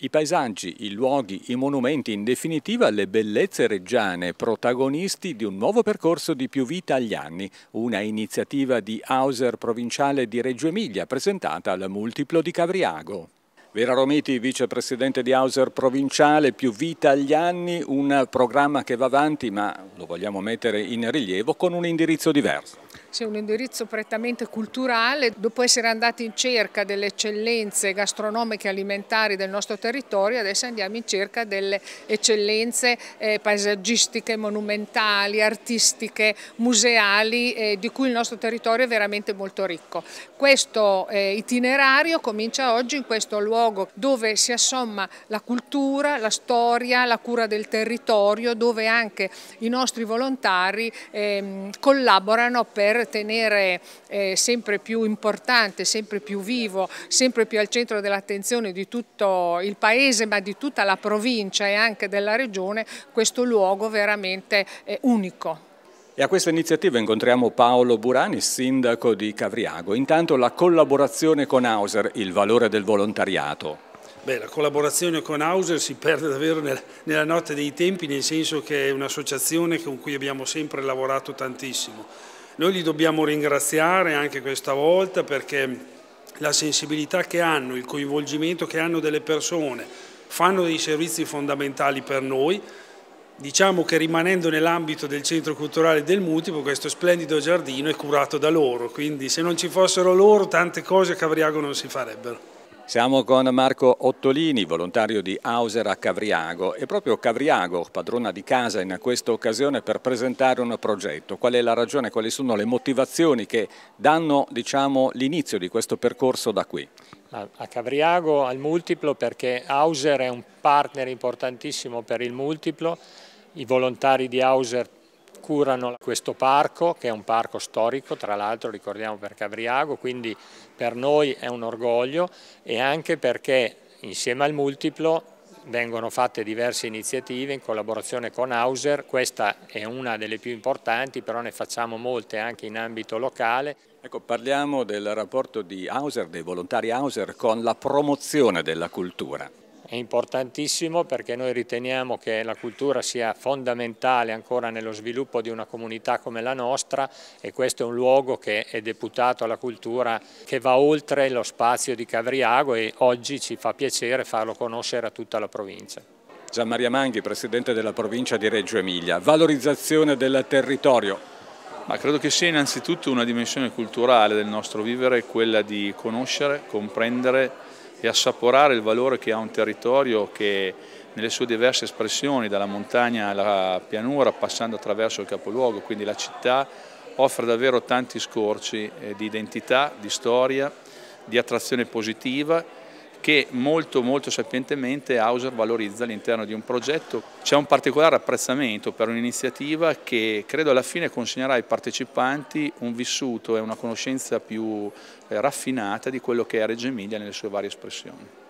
I paesaggi, i luoghi, i monumenti, in definitiva le bellezze reggiane, protagonisti di un nuovo percorso di più vita agli anni, una iniziativa di Hauser provinciale di Reggio Emilia presentata al Multiplo di Cavriago. Vera Romiti, vicepresidente di Hauser provinciale, più vita agli anni, un programma che va avanti, ma lo vogliamo mettere in rilievo, con un indirizzo diverso sia un indirizzo prettamente culturale, dopo essere andati in cerca delle eccellenze gastronomiche e alimentari del nostro territorio, adesso andiamo in cerca delle eccellenze eh, paesaggistiche, monumentali, artistiche, museali, eh, di cui il nostro territorio è veramente molto ricco. Questo eh, itinerario comincia oggi in questo luogo dove si assomma la cultura, la storia, la cura del territorio, dove anche i nostri volontari ehm, collaborano per per tenere eh, sempre più importante, sempre più vivo, sempre più al centro dell'attenzione di tutto il paese ma di tutta la provincia e anche della regione questo luogo veramente eh, unico. E a questa iniziativa incontriamo Paolo Burani, sindaco di Cavriago. Intanto la collaborazione con Hauser, il valore del volontariato. Beh, la collaborazione con Hauser si perde davvero nel, nella notte dei tempi, nel senso che è un'associazione con cui abbiamo sempre lavorato tantissimo. Noi li dobbiamo ringraziare anche questa volta perché la sensibilità che hanno, il coinvolgimento che hanno delle persone, fanno dei servizi fondamentali per noi. Diciamo che rimanendo nell'ambito del Centro Culturale del Multipo, questo splendido giardino è curato da loro, quindi se non ci fossero loro tante cose a Cavriago non si farebbero. Siamo con Marco Ottolini, volontario di Hauser a Cavriago e proprio Cavriago, padrona di casa in questa occasione per presentare un progetto. Qual è la ragione, quali sono le motivazioni che danno diciamo, l'inizio di questo percorso da qui? A Cavriago al multiplo perché Hauser è un partner importantissimo per il multiplo, i volontari di Hauser curano questo parco, che è un parco storico, tra l'altro ricordiamo per Cavriago, quindi per noi è un orgoglio e anche perché insieme al multiplo vengono fatte diverse iniziative in collaborazione con Hauser, questa è una delle più importanti, però ne facciamo molte anche in ambito locale. Ecco, parliamo del rapporto di Hauser, dei volontari Hauser, con la promozione della cultura è importantissimo perché noi riteniamo che la cultura sia fondamentale ancora nello sviluppo di una comunità come la nostra e questo è un luogo che è deputato alla cultura che va oltre lo spazio di Cavriago e oggi ci fa piacere farlo conoscere a tutta la provincia. Gian Maria Manghi, Presidente della provincia di Reggio Emilia, valorizzazione del territorio. Ma credo che sia innanzitutto una dimensione culturale del nostro vivere quella di conoscere, comprendere e assaporare il valore che ha un territorio che nelle sue diverse espressioni, dalla montagna alla pianura, passando attraverso il capoluogo, quindi la città offre davvero tanti scorci eh, di identità, di storia, di attrazione positiva che molto molto sapientemente Hauser valorizza all'interno di un progetto. C'è un particolare apprezzamento per un'iniziativa che credo alla fine consegnerà ai partecipanti un vissuto e una conoscenza più eh, raffinata di quello che è Reggio Emilia nelle sue varie espressioni.